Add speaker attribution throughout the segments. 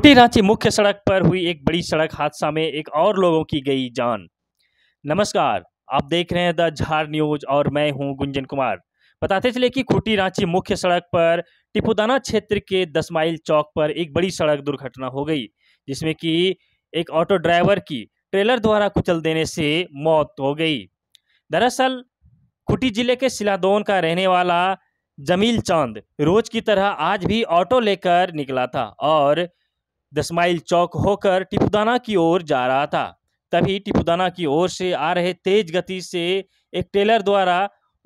Speaker 1: छोटी रांची मुख्य सड़क पर हुई एक बड़ी सड़क हादसा में एक और लोगों की गई जान नमस्कार आप देख रहे हैं द झार न्यूज और मैं हूं गुंजन कुमार बताते चले कि खूटी रांची मुख्य सड़क पर टिपुदाना क्षेत्र के दस माइल चौक पर एक बड़ी सड़क दुर्घटना हो गई जिसमें कि एक ऑटो ड्राइवर की ट्रेलर द्वारा कुचल देने से मौत हो गई दरअसल खुटी जिले के सिलादोन का रहने वाला जमील चांद रोज की तरह आज भी ऑटो लेकर निकला था और दसमाइल चौक होकर टिपुदाना की ओर जा रहा था तभी टिपुदाना की ओर से आ रहे तेज गति से एक टेलर द्वारा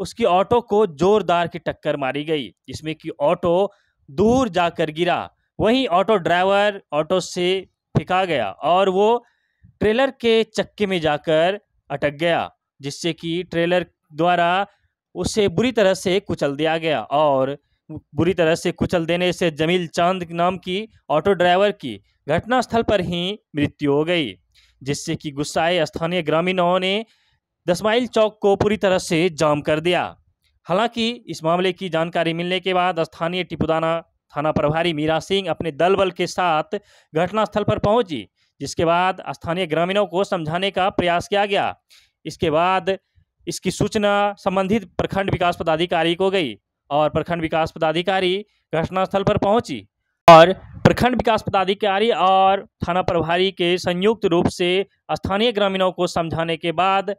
Speaker 1: उसकी ऑटो को जोरदार की टक्कर मारी गई जिसमें कि ऑटो दूर जाकर गिरा वहीं ऑटो ड्राइवर ऑटो से फेंका गया और वो ट्रेलर के चक्के में जाकर अटक गया जिससे कि ट्रेलर द्वारा उसे बुरी तरह से कुचल दिया गया और बुरी तरह से कुचल देने से जमील चांद नाम की ऑटो ड्राइवर की घटनास्थल पर ही मृत्यु हो गई जिससे कि गुस्साए स्थानीय ग्रामीणों ने दसमाइल चौक को पूरी तरह से जाम कर दिया हालांकि इस मामले की जानकारी मिलने के बाद स्थानीय टिपुदाना थाना प्रभारी मीरा सिंह अपने दल बल के साथ घटनास्थल पर पहुंची जिसके बाद स्थानीय ग्रामीणों को समझाने का प्रयास किया गया इसके बाद इसकी सूचना संबंधित प्रखंड विकास पदाधिकारी को गई और प्रखंड विकास पदाधिकारी घटनास्थल पर पहुंची और प्रखंड विकास पदाधिकारी और थाना प्रभारी के संयुक्त रूप से स्थानीय ग्रामीणों को समझाने के बाद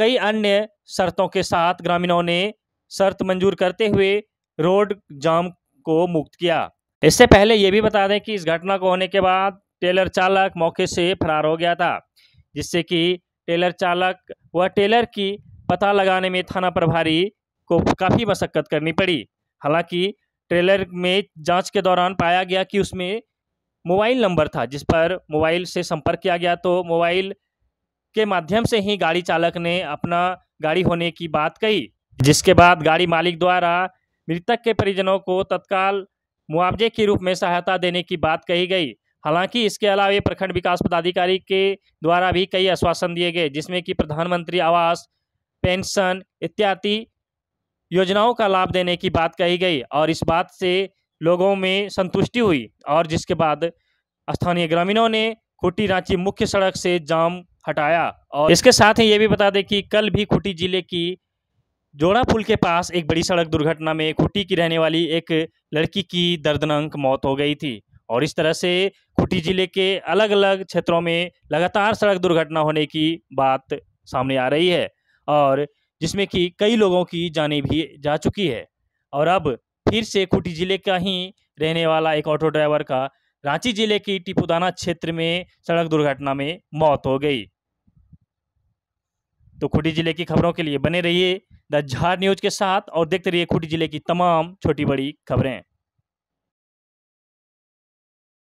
Speaker 1: कई अन्य शर्तों के साथ ग्रामीणों ने शर्त मंजूर करते हुए रोड जाम को मुक्त किया इससे पहले ये भी बता दें कि इस घटना को होने के बाद टेलर चालक मौके से फरार हो गया था जिससे कि टेलर चालक व टेलर की पता लगाने में थाना प्रभारी को काफ़ी मशक्क़त करनी पड़ी हालांकि ट्रेलर में जांच के दौरान पाया गया कि उसमें मोबाइल नंबर था जिस पर मोबाइल से संपर्क किया गया तो मोबाइल के माध्यम से ही गाड़ी चालक ने अपना गाड़ी होने की बात कही जिसके बाद गाड़ी मालिक द्वारा मृतक के परिजनों को तत्काल मुआवजे के रूप में सहायता देने की बात कही गई हालांकि इसके अलावा प्रखंड विकास पदाधिकारी के द्वारा भी कई आश्वासन दिए गए जिसमें कि प्रधानमंत्री आवास पेंशन इत्यादि योजनाओं का लाभ देने की बात कही गई और इस बात से लोगों में संतुष्टि हुई और जिसके बाद स्थानीय ग्रामीणों ने खुटी रांची मुख्य सड़क से जाम हटाया और इसके साथ ही ये भी बता दें कि कल भी खुटी जिले की जोड़ा पुल के पास एक बड़ी सड़क दुर्घटना में खुटी की रहने वाली एक लड़की की दर्दनाक मौत हो गई थी और इस तरह से खुटी जिले के अलग अलग क्षेत्रों में लगातार सड़क दुर्घटना होने की बात सामने आ रही है और जिसमें कि कई लोगों की जाने भी जा चुकी है और अब फिर से खूटी जिले का ही रहने वाला एक ऑटो ड्राइवर का रांची जिले की टिपुदाना क्षेत्र में सड़क दुर्घटना में मौत हो गई तो खूटी जिले की खबरों के लिए बने रहिए द झार न्यूज के साथ और देखते रहिए खूटी जिले की तमाम छोटी बड़ी खबरें